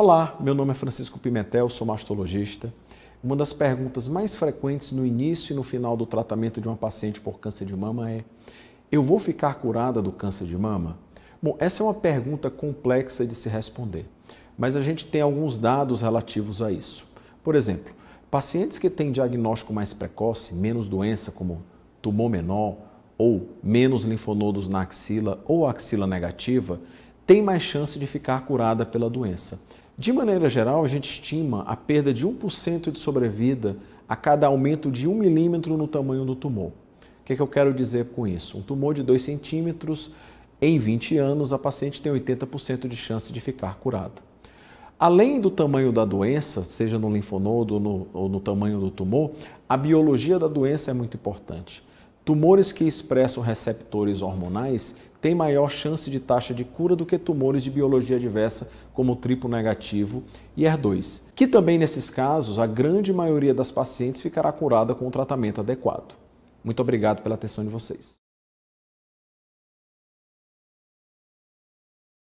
Olá, meu nome é Francisco Pimentel, sou mastologista. Uma das perguntas mais frequentes no início e no final do tratamento de uma paciente por câncer de mama é: eu vou ficar curada do câncer de mama? Bom, essa é uma pergunta complexa de se responder, mas a gente tem alguns dados relativos a isso. Por exemplo, pacientes que têm diagnóstico mais precoce, menos doença como tumor menor ou menos linfonodos na axila ou axila negativa, tem mais chance de ficar curada pela doença. De maneira geral, a gente estima a perda de 1% de sobrevida a cada aumento de 1 milímetro no tamanho do tumor. O que, é que eu quero dizer com isso? Um tumor de 2 centímetros, em 20 anos, a paciente tem 80% de chance de ficar curada. Além do tamanho da doença, seja no linfonodo ou no, ou no tamanho do tumor, a biologia da doença é muito importante. Tumores que expressam receptores hormonais tem maior chance de taxa de cura do que tumores de biologia diversa, como triplo negativo e ER2, que também nesses casos a grande maioria das pacientes ficará curada com o tratamento adequado. Muito obrigado pela atenção de vocês.